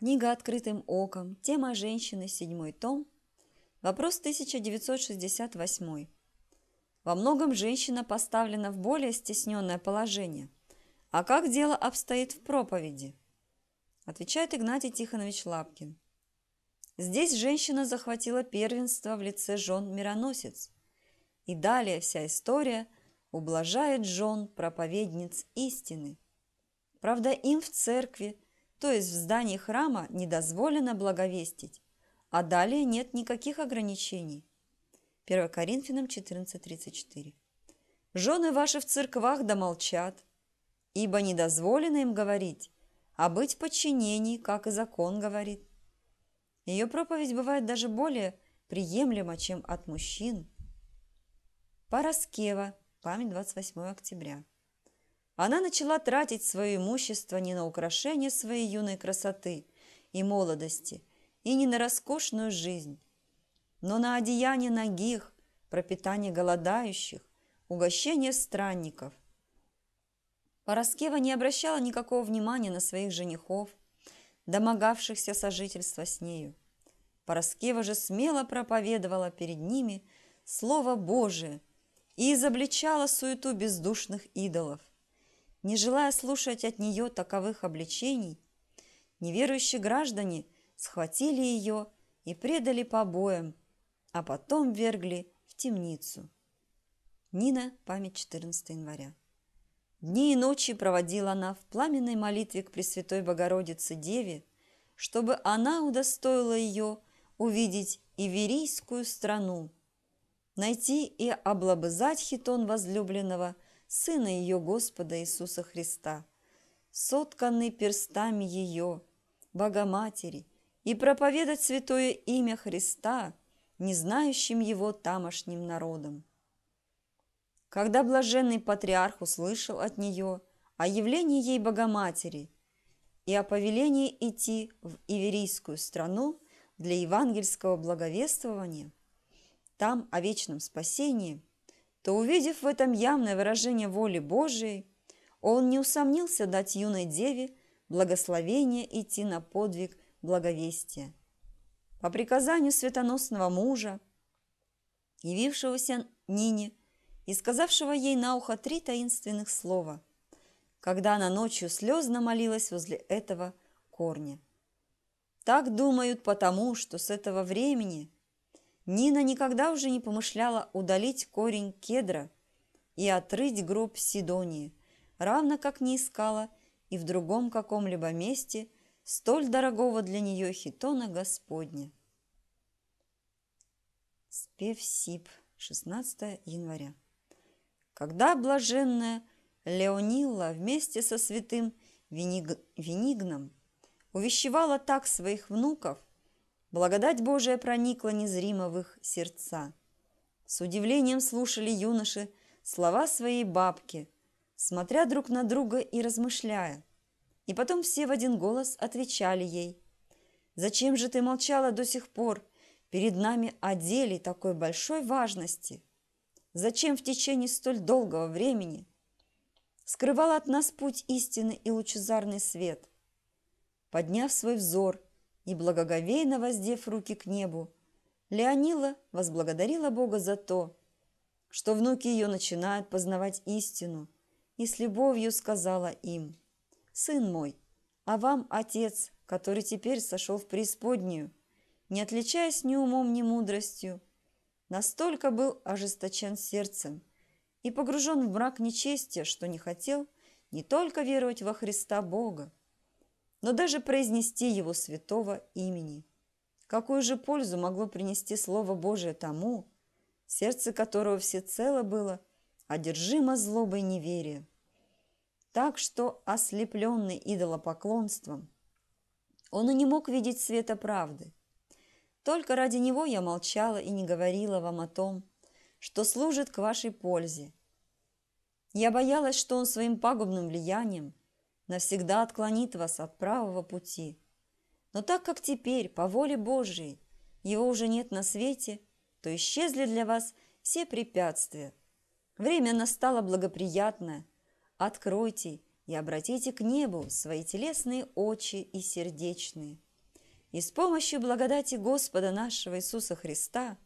Книга «Открытым оком», тема «Женщины», седьмой том, вопрос 1968. Во многом женщина поставлена в более стесненное положение. А как дело обстоит в проповеди? Отвечает Игнатий Тихонович Лапкин. Здесь женщина захватила первенство в лице жен мироносец. И далее вся история ублажает жен проповедниц истины. Правда, им в церкви – то есть в здании храма не дозволено благовестить, а далее нет никаких ограничений. 1 Коринфянам 14.34 «Жены ваши в церквах домолчат, ибо не дозволено им говорить, а быть в подчинении, как и закон говорит». Ее проповедь бывает даже более приемлема, чем от мужчин. Параскева, память 28 октября она начала тратить свое имущество не на украшение своей юной красоты и молодости, и не на роскошную жизнь, но на одеяние ногих, пропитание голодающих, угощение странников. Пороскева не обращала никакого внимания на своих женихов, домогавшихся сожительства с нею. Пороскева же смело проповедовала перед ними Слово Божие и изобличала суету бездушных идолов. Не желая слушать от нее таковых обличений, неверующие граждане схватили ее и предали побоям, а потом вергли в темницу. Нина, память 14 января. Дни и ночи проводила она в пламенной молитве к Пресвятой Богородице Деве, чтобы она удостоила ее увидеть иверийскую страну, найти и облобызать хитон возлюбленного – Сына ее Господа Иисуса Христа, сотканный перстами ее, Богоматери, и проповедать святое имя Христа, не знающим его тамошним народом. Когда блаженный патриарх услышал от нее о явлении ей Богоматери и о повелении идти в иверийскую страну для евангельского благовествования, там о вечном спасении – то, увидев в этом явное выражение воли Божией, он не усомнился дать юной деве благословение идти на подвиг благовестия. По приказанию светоносного мужа, явившегося Нине и сказавшего ей на ухо три таинственных слова, когда она ночью слезно молилась возле этого корня. Так думают потому, что с этого времени – Нина никогда уже не помышляла удалить корень кедра и отрыть гроб Сидонии, равно как не искала и в другом каком-либо месте столь дорогого для нее хитона Господня. Спев Сип, 16 января. Когда блаженная Леонила вместе со святым Вениг... Венигном увещевала так своих внуков – Благодать Божия проникла незримо в их сердца. С удивлением слушали юноши слова своей бабки, смотря друг на друга и размышляя. И потом все в один голос отвечали ей. «Зачем же ты молчала до сих пор перед нами о деле такой большой важности? Зачем в течение столь долгого времени скрывала от нас путь истины и лучезарный свет?» Подняв свой взор – и, благоговейно воздев руки к небу, Леонила возблагодарила Бога за то, что внуки ее начинают познавать истину, и с любовью сказала им, «Сын мой, а вам, Отец, который теперь сошел в преисподнюю, не отличаясь ни умом, ни мудростью, настолько был ожесточен сердцем и погружен в мрак нечестия, что не хотел не только веровать во Христа Бога, но даже произнести его святого имени. Какую же пользу могло принести Слово Божие тому, сердце которого всецело было одержимо злобой неверия? Так что, ослепленный идолопоклонством, он и не мог видеть света правды. Только ради него я молчала и не говорила вам о том, что служит к вашей пользе. Я боялась, что он своим пагубным влиянием – навсегда отклонит вас от правого пути. Но так как теперь, по воле Божией, его уже нет на свете, то исчезли для вас все препятствия. Время настало благоприятное. Откройте и обратите к небу свои телесные очи и сердечные. И с помощью благодати Господа нашего Иисуса Христа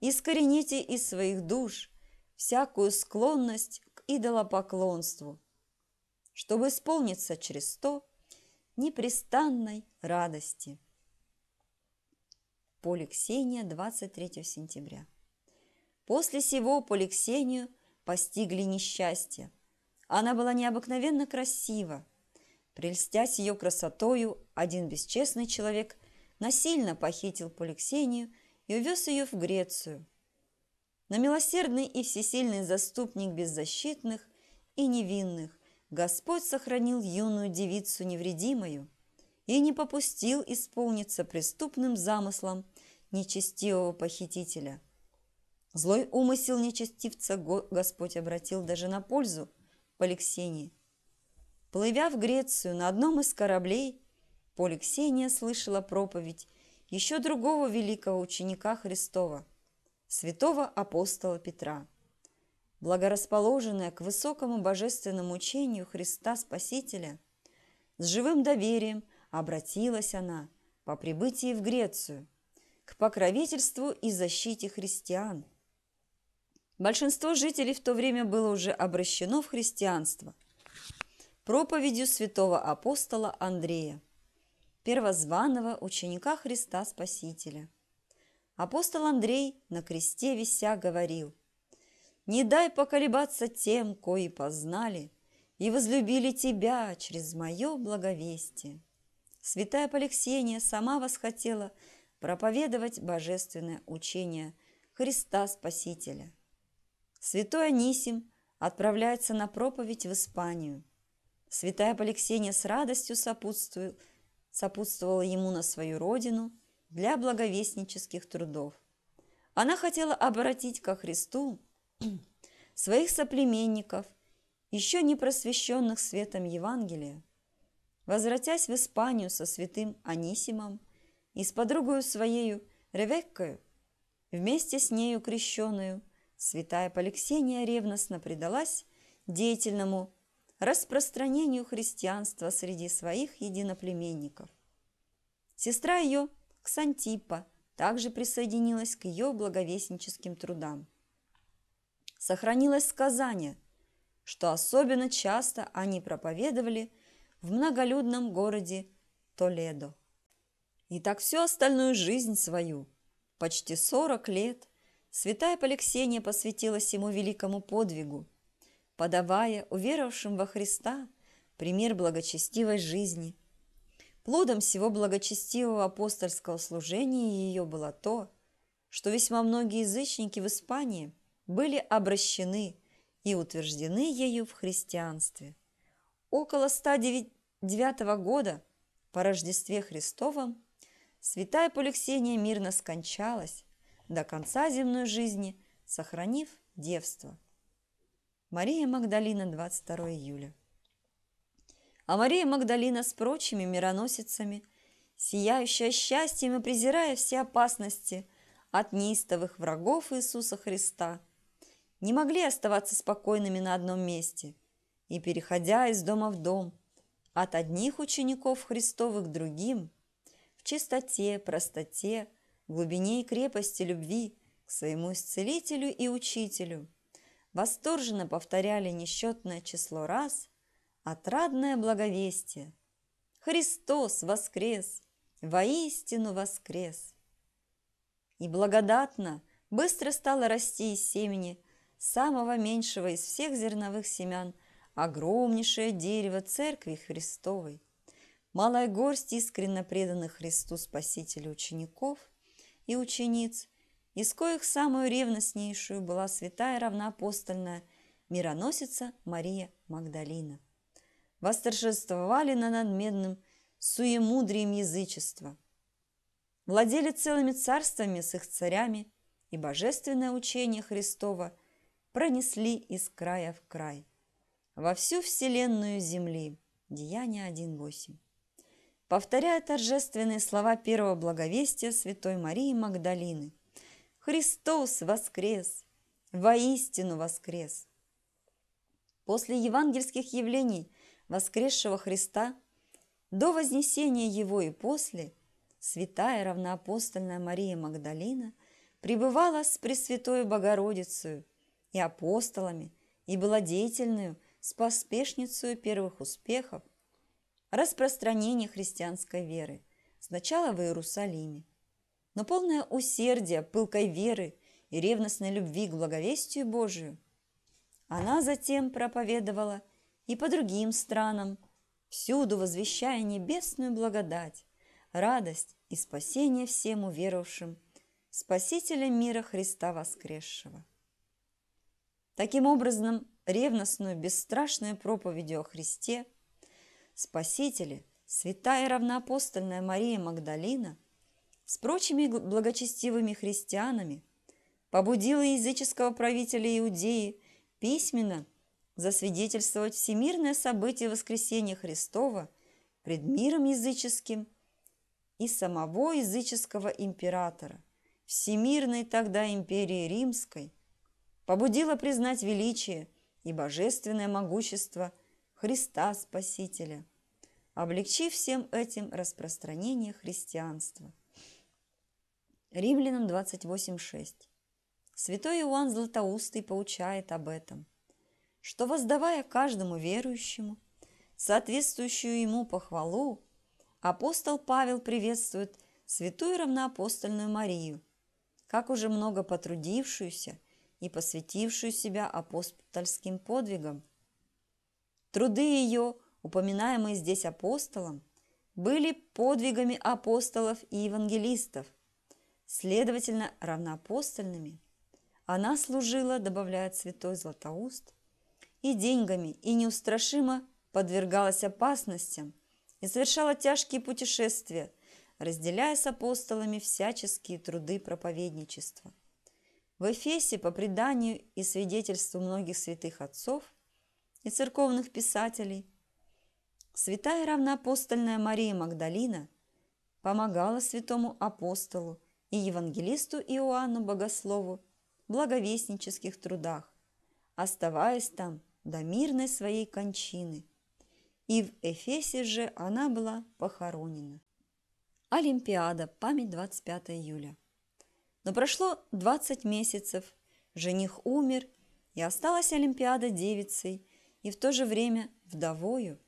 искорените из своих душ всякую склонность к идолопоклонству – чтобы исполниться через сто непрестанной радости. Поликсения, 23 сентября. После сего Поликсению постигли несчастье. Она была необыкновенно красива. Прельстясь ее красотою, один бесчестный человек насильно похитил Поликсению и увез ее в Грецию. Но милосердный и всесильный заступник беззащитных и невинных Господь сохранил юную девицу невредимою и не попустил исполниться преступным замыслом нечестивого похитителя. Злой умысел нечестивца Господь обратил даже на пользу Поликсении. Плывя в Грецию на одном из кораблей, Поликсения слышала проповедь еще другого великого ученика Христова, святого апостола Петра благорасположенная к высокому божественному учению Христа Спасителя, с живым доверием обратилась она по прибытии в Грецию к покровительству и защите христиан. Большинство жителей в то время было уже обращено в христианство проповедью святого апостола Андрея, первозванного ученика Христа Спасителя. Апостол Андрей на кресте вися говорил – не дай поколебаться тем, кои познали И возлюбили тебя через мое благовестие. Святая Поликсения сама восхотела проповедовать божественное учение Христа Спасителя. Святой Анисим отправляется на проповедь в Испанию. Святая Поликсения с радостью сопутствовала ему на свою родину для благовестнических трудов. Она хотела обратить ко Христу своих соплеменников, еще не просвещенных светом Евангелия, возвратясь в Испанию со святым Анисимом и с подругою своею Ревеккою, вместе с нею крещенную святая Поликсения ревностно предалась деятельному распространению христианства среди своих единоплеменников. Сестра ее, Ксантипа, также присоединилась к ее благовестническим трудам – сохранилось сказание, что особенно часто они проповедовали в многолюдном городе Толедо. И так всю остальную жизнь свою, почти 40 лет, святая Поликсения посвятила ему великому подвигу, подавая уверовавшим во Христа пример благочестивой жизни. Плодом всего благочестивого апостольского служения ее было то, что весьма многие язычники в Испании – были обращены и утверждены ею в христианстве. Около 109 года по Рождестве Христовом святая Поликсения мирно скончалась до конца земной жизни, сохранив девство. Мария Магдалина, 22 июля. А Мария Магдалина с прочими мироносицами, сияющая счастьем и презирая все опасности от неистовых врагов Иисуса Христа – не могли оставаться спокойными на одном месте и, переходя из дома в дом, от одних учеников Христовых к другим, в чистоте, простоте, глубине и крепости любви к своему исцелителю и учителю, восторженно повторяли несчетное число раз отрадное благовестие. Христос воскрес! Воистину воскрес! И благодатно быстро стало расти из семени самого меньшего из всех зерновых семян, огромнейшее дерево Церкви Христовой. Малая горсть искренно преданных Христу Спасителю учеников и учениц, из коих самую ревностнейшую была святая равноапостольная мироносица Мария Магдалина. Восторжествовали на надменным суемудрием язычества – владели целыми царствами с их царями, и божественное учение Христово пронесли из края в край. Во всю вселенную земли. Деяние 1.8. Повторяя торжественные слова первого благовестия Святой Марии Магдалины. Христос воскрес! Воистину воскрес! После евангельских явлений воскресшего Христа, до вознесения Его и после, святая равноапостольная Мария Магдалина пребывала с Пресвятой Богородицей и апостолами, и была деятельную споспешницей первых успехов распространения христианской веры, сначала в Иерусалиме. Но полное усердие, пылкой веры и ревностной любви к благовестию Божию она затем проповедовала и по другим странам, всюду возвещая небесную благодать, радость и спасение всем уверовавшим, Спасителя мира Христа воскресшего. Таким образом, ревностную, бесстрашную проповедью о Христе, Спасителе, святая равноапостольная Мария Магдалина с прочими благочестивыми христианами побудила языческого правителя Иудеи письменно засвидетельствовать всемирное событие воскресения Христова пред миром языческим и самого языческого императора, всемирной тогда империи римской, Побудила признать величие и божественное могущество Христа Спасителя, облегчив всем этим распространение христианства. Римлянам 28.6 Святой Иоанн Златоустый получает об этом, что, воздавая каждому верующему соответствующую ему похвалу, апостол Павел приветствует святую равноапостольную Марию, как уже много потрудившуюся – и посвятившую себя апостольским подвигам. Труды ее, упоминаемые здесь апостолом, были подвигами апостолов и евангелистов, следовательно, равноапостольными. Она служила, добавляет святой Златоуст, и деньгами, и неустрашимо подвергалась опасностям и совершала тяжкие путешествия, разделяя с апостолами всяческие труды проповедничества – в Эфесе, по преданию и свидетельству многих святых отцов и церковных писателей, святая равноапостольная Мария Магдалина помогала святому апостолу и евангелисту Иоанну Богослову в благовестнических трудах, оставаясь там до мирной своей кончины. И в Эфесе же она была похоронена. Олимпиада, память 25 июля. Но прошло 20 месяцев, жених умер, и осталась Олимпиада девицей, и в то же время вдовою.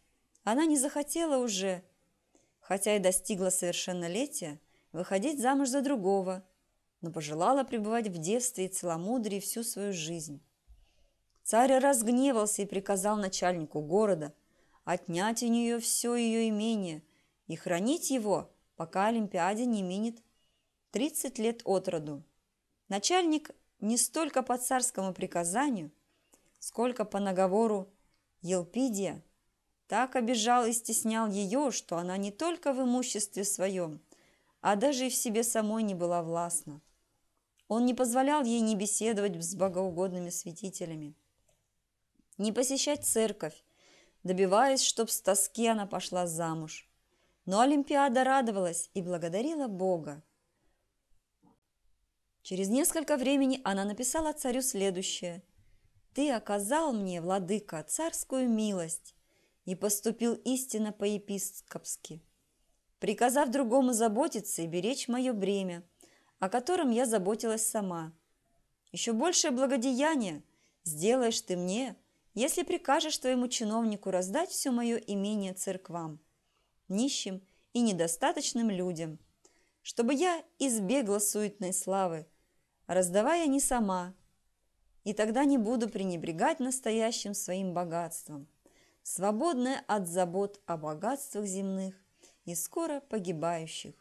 Она не захотела уже, хотя и достигла совершеннолетия, выходить замуж за другого, но пожелала пребывать в девстве и целомудрии всю свою жизнь. Царь разгневался и приказал начальнику города отнять у нее все ее имение и хранить его, пока Олимпиаде не минет 30 лет от роду. Начальник не столько по царскому приказанию, сколько по наговору Елпидия так обижал и стеснял ее, что она не только в имуществе своем, а даже и в себе самой не была властна. Он не позволял ей не беседовать с богоугодными святителями, не посещать церковь, добиваясь, чтоб с тоски она пошла замуж. Но Олимпиада радовалась и благодарила Бога, Через несколько времени она написала царю следующее. «Ты оказал мне, владыка, царскую милость и поступил истинно по-епископски, приказав другому заботиться и беречь мое бремя, о котором я заботилась сама. Еще большее благодеяние сделаешь ты мне, если прикажешь твоему чиновнику раздать все мое имение церквам, нищим и недостаточным людям, чтобы я избегла суетной славы, раздавая а не сама, и тогда не буду пренебрегать настоящим своим богатством, свободное от забот о богатствах земных и скоро погибающих.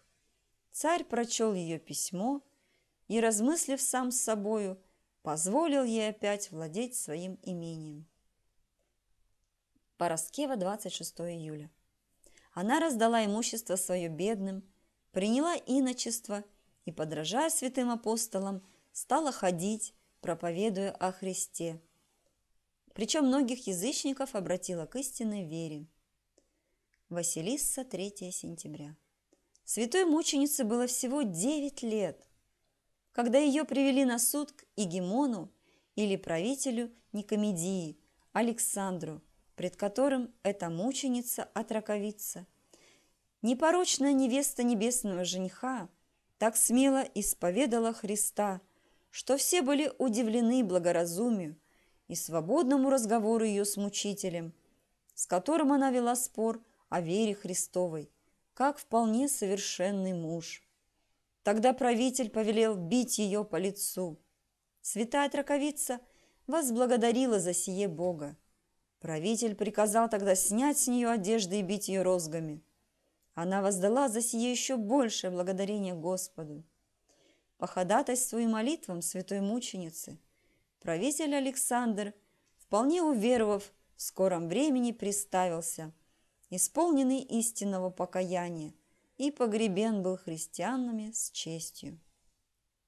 Царь прочел ее письмо и, размыслив сам с собою, позволил ей опять владеть своим имением. Пороскева, 26 июля. Она раздала имущество свое бедным, приняла иночество и, подражая святым апостолам, стала ходить, проповедуя о Христе. Причем многих язычников обратила к истинной вере. Василиса, 3 сентября. Святой мученице было всего 9 лет, когда ее привели на суд к Игемону или правителю Никомедии Александру, пред которым эта мученица от Непорочная невеста небесного жениха так смело исповедала Христа что все были удивлены благоразумию и свободному разговору ее с мучителем, с которым она вела спор о вере Христовой, как вполне совершенный муж. Тогда правитель повелел бить ее по лицу. Святая Траковица возблагодарила за сие Бога. Правитель приказал тогда снять с нее одежды и бить ее розгами. Она воздала за сие еще большее благодарение Господу по ходатайству и молитвам святой мученицы. Правитель Александр, вполне уверовав, в скором времени приставился, исполненный истинного покаяния, и погребен был христианами с честью.